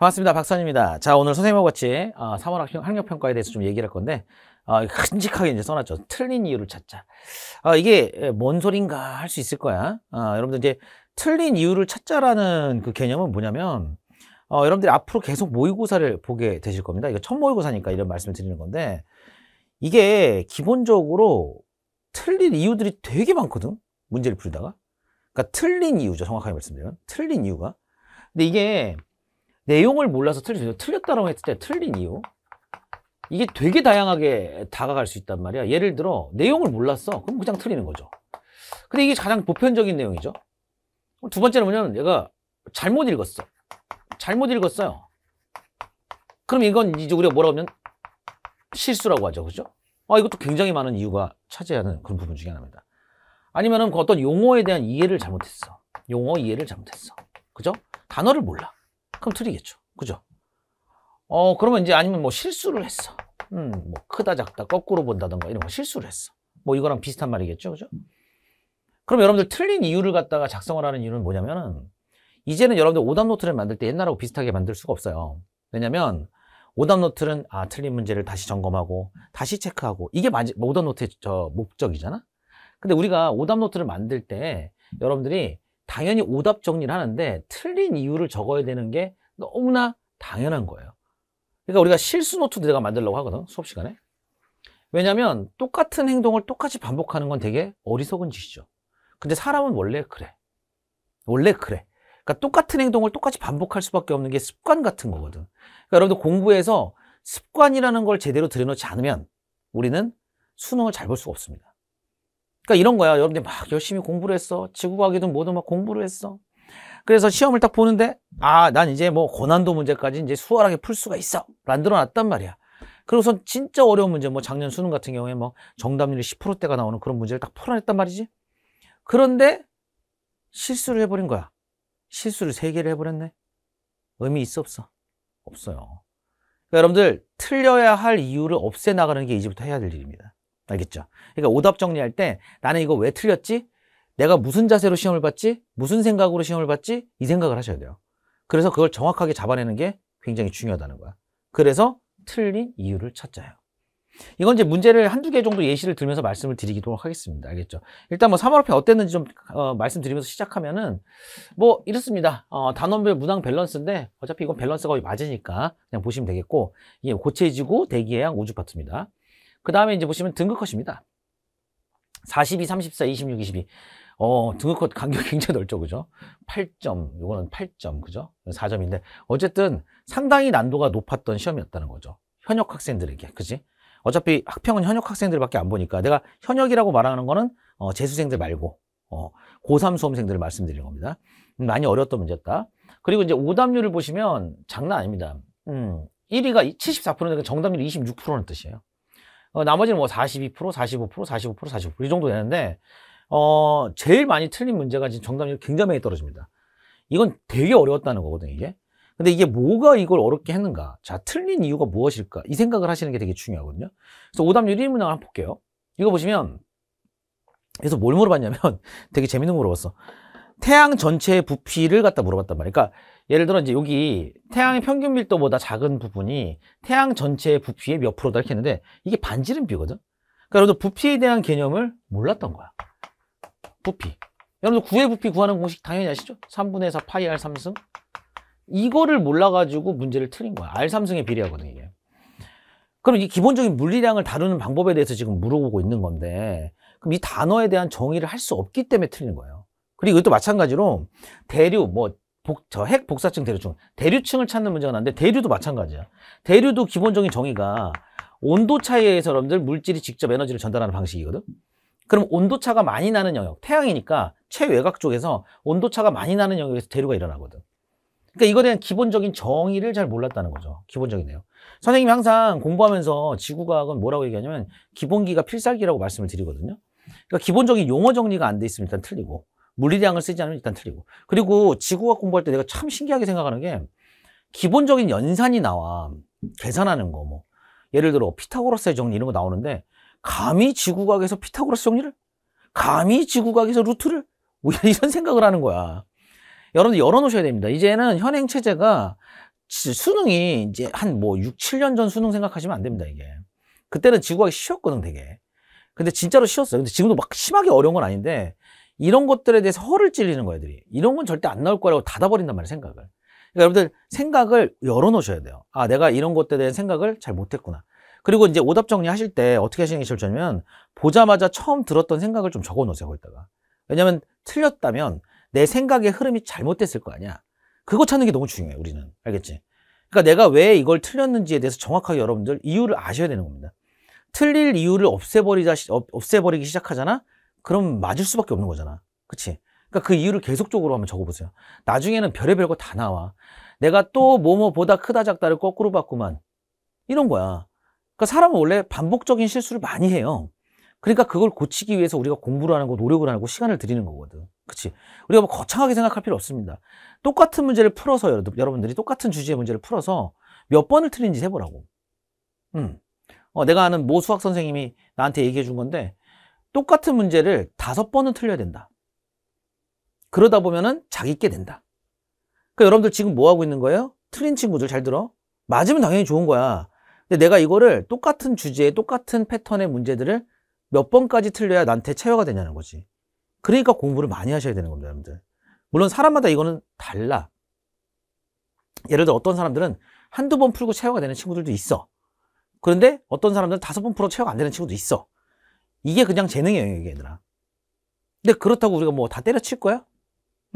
반갑습니다. 박선입니다. 자, 오늘 선생님하고 같이 어, 3월 학력평가에 대해서 좀 얘기를 할 건데, 어, 큼직하게 이제 써놨죠. 틀린 이유를 찾자. 어, 이게 뭔 소린가 할 수 있을 거야. 어, 여러분들 이제 틀린 이유를 찾자라는 그 개념은 뭐냐면, 어, 여러분들이 앞으로 계속 모의고사를 보게 되실 겁니다. 이거 첫 모의고사니까 이런 말씀을 드리는 건데, 이게 기본적으로 틀린 이유들이 되게 많거든. 문제를 풀다가. 그러니까 틀린 이유죠. 정확하게 말씀드리면. 틀린 이유가. 근데 이게 내용을 몰라서 틀리죠. 틀렸다고 했을 때 틀린 이유. 이게 되게 다양하게 다가갈 수 있단 말이야. 예를 들어 내용을 몰랐어. 그럼 그냥 틀리는 거죠. 근데 이게 가장 보편적인 내용이죠. 두 번째는 뭐냐면 내가 잘못 읽었어. 잘못 읽었어요. 그럼 이건 이제 우리가 뭐라고 하면 실수라고 하죠. 그죠? 아, 이것도 굉장히 많은 이유가 차지하는 그런 부분 중에 하나입니다. 아니면은 그 어떤 용어에 대한 이해를 잘못했어. 용어 이해를 잘못했어. 그죠? 단어를 몰라. 그럼 틀리겠죠. 그죠? 어, 그러면 이제 아니면 뭐 실수를 했어. 음, 뭐 크다 작다 거꾸로 본다던가 이런 거 실수를 했어. 뭐 이거랑 비슷한 말이겠죠. 그죠? 그럼 여러분들 틀린 이유를 갖다가 작성을 하는 이유는 뭐냐면은 이제는 여러분들 오답 노트를 만들 때 옛날하고 비슷하게 만들 수가 없어요. 왜냐면 오답 노트는 아 틀린 문제를 다시 점검하고 다시 체크하고 이게 맞 뭐 오답 노트의 저 목적이잖아. 근데 우리가 오답 노트를 만들 때 여러분들이 당연히 오답 정리를 하는데 틀린 이유를 적어야 되는 게 너무나 당연한 거예요. 그러니까 우리가 실수 노트도 내가 만들려고 하거든, 수업 시간에. 왜냐면 똑같은 행동을 똑같이 반복하는 건 되게 어리석은 짓이죠. 근데 사람은 원래 그래. 원래 그래. 그러니까 똑같은 행동을 똑같이 반복할 수밖에 없는 게 습관 같은 거거든. 그러니까 여러분들 공부에서 습관이라는 걸 제대로 들여놓지 않으면 우리는 수능을 잘 볼 수가 없습니다. 그러니까 이런 거야. 여러분들 막 열심히 공부를 했어. 지구과학이든 뭐든 막 공부를 했어. 그래서 시험을 딱 보는데 아, 난 이제 뭐 고난도 문제까지 이제 수월하게 풀 수가 있어. 만들어놨단 말이야. 그리고선 진짜 어려운 문제 뭐 작년 수능 같은 경우에 뭐 정답률이 10%대가 나오는 그런 문제를 딱 풀어냈단 말이지. 그런데 실수를 해버린 거야. 실수를 세 개를 해버렸네. 의미 있어 없어? 없어요. 그러니까 여러분들 틀려야 할 이유를 없애나가는 게 이제부터 해야 될 일입니다. 알겠죠? 그러니까 오답 정리할 때 나는 이거 왜 틀렸지? 내가 무슨 자세로 시험을 봤지? 무슨 생각으로 시험을 봤지? 이 생각을 하셔야 돼요. 그래서 그걸 정확하게 잡아내는 게 굉장히 중요하다는 거야. 그래서 틀린 이유를 찾자요. 이건 이제 문제를 한두 개 정도 예시를 들면서 말씀을 드리기도 하겠습니다. 알겠죠? 일단 뭐 3월호표 어땠는지 좀 어, 말씀드리면서 시작하면은 뭐 이렇습니다. 어, 단원별 문항 밸런스인데 어차피 이건 밸런스가 거의 맞으니까 그냥 보시면 되겠고 이게 고체지구, 대기해양, 우주파트입니다. 그 다음에 이제 보시면 등급컷입니다. 42, 34, 26, 22. 어, 등급컷 간격이 굉장히 넓죠, 그죠? 8점, 요거는 8점, 그죠? 4점인데, 어쨌든 상당히 난도가 높았던 시험이었다는 거죠. 현역 학생들에게, 그지? 어차피 학평은 현역 학생들밖에 안 보니까 내가 현역이라고 말하는 거는 어, 재수생들 말고 어, 고3 수험생들을 말씀드리는 겁니다. 음, 많이 어려웠던 문제였다. 그리고 이제 오답률을 보시면 장난 아닙니다. 음, 1위가 74%니까 그러니까 정답률이 26%는 뜻이에요. 어, 나머지는 뭐 42%, 45%, 45%, 45%이 정도 되는데 어, 제일 많이 틀린 문제가 지금 정답률이 굉장히 많이 떨어집니다. 이건 되게 어려웠다는 거거든요, 이게. 근데 이게 뭐가 이걸 어렵게 했는가? 자, 틀린 이유가 무엇일까? 이 생각을 하시는 게 되게 중요하거든요. 그래서 오답률 1문항 한번 볼게요. 이거 보시면 그래서 뭘 물어봤냐면 되게 재밌는 거 물어봤어. 태양 전체의 부피를 갖다 물어봤단 말이에요. 그러니까 예를 들어 이제 여기 태양의 평균 밀도보다 작은 부분이 태양 전체의 부피의 몇 프로다 이렇게 했는데 이게 반지름 비거든. 그러니까 여러분들 부피에 대한 개념을 몰랐던 거야. 부피. 여러분들 구의 부피 구하는 공식 당연히 아시죠? 3분의 4 파이 R3승. 이거를 몰라가지고 문제를 틀린 거야. R3승에 비례하거든 이게. 그럼 이 기본적인 물리량을 다루는 방법에 대해서 지금 물어보고 있는 건데 그럼 이 단어에 대한 정의를 할 수 없기 때문에 틀린 거예요. 그리고 이것도 마찬가지로 대류 뭐저핵 복사층 대류층 대류층을 찾는 문제가 나는데 대류도 마찬가지야 대류도 기본적인 정의가 온도 차에 의해서 여러분들 물질이 직접 에너지를 전달하는 방식이거든 그럼 온도차가 많이 나는 영역 태양이니까 최외곽 쪽에서 온도차가 많이 나는 영역에서 대류가 일어나거든 그러니까 이거에 대한 기본적인 정의를 잘 몰랐다는 거죠 기본적이네요 선생님이 항상 공부하면서 지구과학은 뭐라고 얘기하냐면 기본기가 필살기라고 말씀을 드리거든요 그러니까 기본적인 용어 정리가 안 돼 있으면 일단 틀리고 물리량을 쓰지 않으면 일단 틀리고. 그리고 지구과학 공부할 때 내가 참 신기하게 생각하는 게 기본적인 연산이 나와. 계산하는 거 뭐. 예를 들어 피타고라스의 정리 이런 거 나오는데 감히 지구과학에서 피타고라스 정리를? 감히 지구과학에서 루트를? 뭐 이런 생각을 하는 거야. 여러분들 열어놓으셔야 됩니다. 이제는 현행 체제가 수능이 이제 한 뭐 6, 7년 전 수능 생각하시면 안 됩니다, 이게. 그때는 지구과학이 쉬웠거든, 되게. 근데 진짜로 쉬웠어요. 근데 지금도 막 심하게 어려운 건 아닌데 이런 것들에 대해서 허를 찔리는 거야, 애들이. 이런 건 절대 안 나올 거라고 닫아버린단 말이야, 생각을. 그러니까 여러분들 생각을 열어놓으셔야 돼요. 아, 내가 이런 것들에 대한 생각을 잘 못했구나. 그리고 이제 오답 정리하실 때 어떻게 하시는 게 제일 좋냐면 보자마자 처음 들었던 생각을 좀 적어놓으세요, 거기다가. 왜냐면 틀렸다면 내 생각의 흐름이 잘못됐을 거 아니야. 그거 찾는 게 너무 중요해, 우리는. 알겠지? 그러니까 내가 왜 이걸 틀렸는지에 대해서 정확하게 여러분들 이유를 아셔야 되는 겁니다. 틀릴 이유를 없애버리자, 없애버리기 시작하잖아? 그럼 맞을 수밖에 없는 거잖아. 그치? 그러니까 그 이유를 계속적으로 한번 적어보세요. 나중에는 별의별 거 다 나와. 내가 또 뭐뭐보다 크다 작다를 거꾸로 봤구만. 이런 거야. 그러니까 사람은 원래 반복적인 실수를 많이 해요. 그러니까 그걸 고치기 위해서 우리가 공부를 하는 거, 노력을 하는 거, 시간을 들이는 거거든. 그치? 우리가 뭐 거창하게 생각할 필요 없습니다. 똑같은 문제를 풀어서 여러분들이 똑같은 주제의 문제를 풀어서 몇 번을 틀린지 해보라고. 음. 어, 내가 아는 모 수학 선생님이 나한테 얘기해 준 건데 똑같은 문제를 다섯 번은 틀려야 된다. 그러다 보면은 자기 있게 된다. 그러니까 여러분들 지금 뭐 하고 있는 거예요? 틀린 친구들 잘 들어. 맞으면 당연히 좋은 거야. 근데 내가 이거를 똑같은 주제에 똑같은 패턴의 문제들을 몇 번까지 틀려야 나한테 채워가 되냐는 거지. 그러니까 공부를 많이 하셔야 되는 겁니다, 여러분들. 물론 사람마다 이거는 달라. 예를 들어 어떤 사람들은 한두 번 풀고 채워가 되는 친구들도 있어. 그런데 어떤 사람들은 다섯 번 풀어 채워가안 되는 친구도 있어. 이게 그냥 재능의 영역이야 얘들아 근데 그렇다고 우리가 뭐 다 때려칠 거야?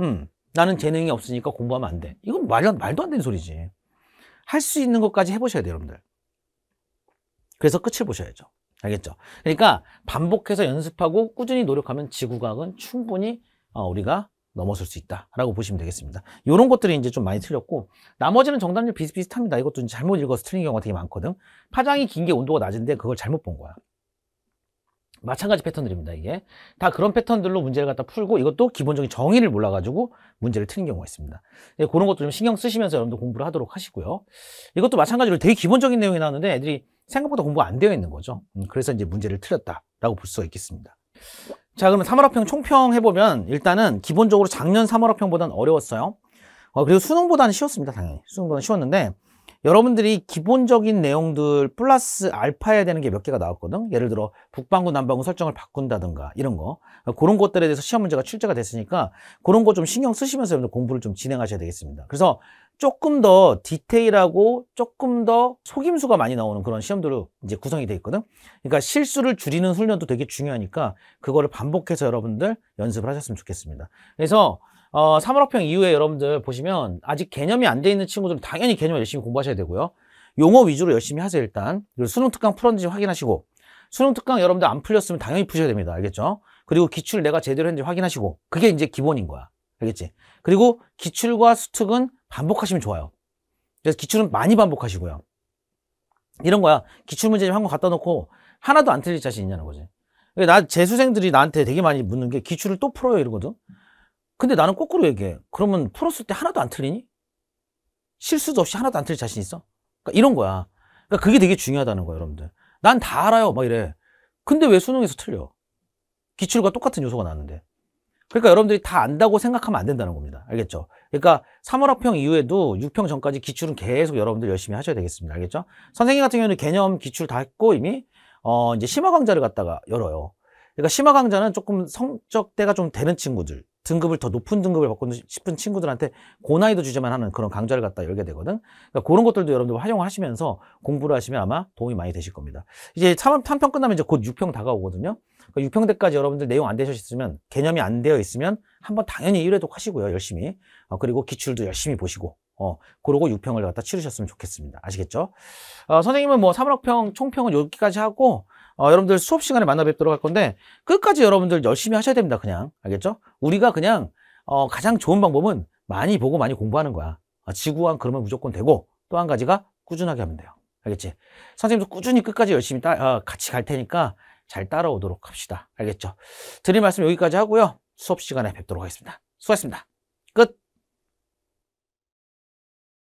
음, 나는 재능이 없으니까 공부하면 안돼 이건 말, 말도 안 되는 소리지 할 수 있는 것까지 해보셔야 돼요 여러분들 그래서 끝을 보셔야죠 알겠죠? 그러니까 반복해서 연습하고 꾸준히 노력하면 지구과학은 충분히 어, 우리가 넘어설 수 있다라고 보시면 되겠습니다. 이런 것들이 이제 좀 많이 틀렸고 나머지는 정답률 비슷비슷합니다. 이것도 잘못 읽어서 틀린 경우가 되게 많거든. 파장이 긴 게 온도가 낮은데 그걸 잘못 본 거야. 마찬가지 패턴들입니다 이게 다 그런 패턴들로 문제를 갖다 풀고 이것도 기본적인 정의를 몰라가지고 문제를 틀린 경우가 있습니다 예, 그런 것도 좀 신경 쓰시면서 여러분도 공부를 하도록 하시고요 이것도 마찬가지로 되게 기본적인 내용이 나왔는데 애들이 생각보다 공부가 안 되어 있는 거죠 음, 그래서 이제 문제를 틀렸다라고 볼 수가 있겠습니다 자 그러면 3월학평 총평 해보면 일단은 기본적으로 작년 3월학평보다는 어려웠어요 어, 그리고 수능보다는 쉬웠습니다 당연히 수능보다는 쉬웠는데 여러분들이 기본적인 내용들 플러스 알파 해야 되는 게 몇 개가 나왔거든 예를 들어 북반구 남반구 설정을 바꾼다든가 이런 거 그러니까 그런 것들에 대해서 시험 문제가 출제가 됐으니까 그런 거 좀 신경 쓰시면서 여러분들 공부를 좀 진행하셔야 되겠습니다 그래서 조금 더 디테일하고 조금 더 속임수가 많이 나오는 그런 시험들로 이제 구성이 돼 있거든 그러니까 실수를 줄이는 훈련도 되게 중요하니까 그거를 반복해서 여러분들 연습을 하셨으면 좋겠습니다 그래서 어, 3월학평 이후에 여러분들 보시면 아직 개념이 안 돼 있는 친구들은 당연히 개념 을 열심히 공부하셔야 되고요 용어 위주로 열심히 하세요 일단 그리고 수능 특강 풀었는지 확인하시고 수능 특강 여러분들 안 풀렸으면 당연히 푸셔야 됩니다 알겠죠? 그리고 기출 내가 제대로 했는지 확인하시고 그게 이제 기본인 거야 알겠지? 그리고 기출과 수특은 반복하시면 좋아요. 그래서 기출은 많이 반복하시고요. 이런 거야. 기출 문제집 한권 갖다 놓고 하나도 안 틀릴 자신 있냐는 거지. 그러니까 나, 재 수생들이 나한테 되게 많이 묻는 게 기출을 또 풀어요 이러거든. 근데 나는 거꾸로 얘기해. 그러면 풀었을 때 하나도 안 틀리니? 실수도 없이 하나도 안 틀릴 자신 있어? 그러니까 이런 거야. 그러니까 그게 되게 중요하다는 거야, 여러분들. 난 다 알아요. 막 이래. 근데 왜 수능에서 틀려? 기출과 똑같은 요소가 나는데. 그러니까 여러분들이 다 안다고 생각하면 안 된다는 겁니다. 알겠죠? 그러니까 3월 학평 이후에도 6평 전까지 기출은 계속 여러분들 열심히 하셔야 되겠습니다. 알겠죠? 선생님 같은 경우는 개념 기출 다 했고 이미 어 이제 심화 강좌를 갖다가 열어요. 그러니까 심화 강좌는 조금 성적대가 좀 되는 친구들 등급을 더 높은 등급을 받고 싶은 친구들한테 고나이도 주제만 하는 그런 강좌를 갖다 열게 되거든. 그러니까 그런 것들도 여러분들 활용하시면서 을 공부를 하시면 아마 도움이 많이 되실 겁니다. 이제 3, 3평 끝나면 이제 곧 6평 다가오거든요. 그러니까 6평 때까지 여러분들 내용 안 되셨으면 개념이 안 되어 있으면 한번 당연히 1회독 하시고요. 열심히. 어, 그리고 기출도 열심히 보시고. 어, 그러고 6평을 갖다 치르셨으면 좋겠습니다. 아시겠죠? 어, 선생님은 뭐 3월평 총평은 여기까지 하고 어, 여러분들 수업 시간에 만나 뵙도록 할 건데 끝까지 여러분들 열심히 하셔야 됩니다. 그냥 알겠죠? 우리가 그냥 어, 가장 좋은 방법은 많이 보고 많이 공부하는 거야. 어, 지구한 그러면 무조건 되고 또 한 가지가 꾸준하게 하면 돼요. 알겠지? 선생님도 꾸준히 끝까지 열심히 따, 어, 같이 갈 테니까 잘 따라오도록 합시다. 알겠죠? 드릴 말씀 여기까지 하고요. 수업 시간에 뵙도록 하겠습니다. 수고하셨습니다.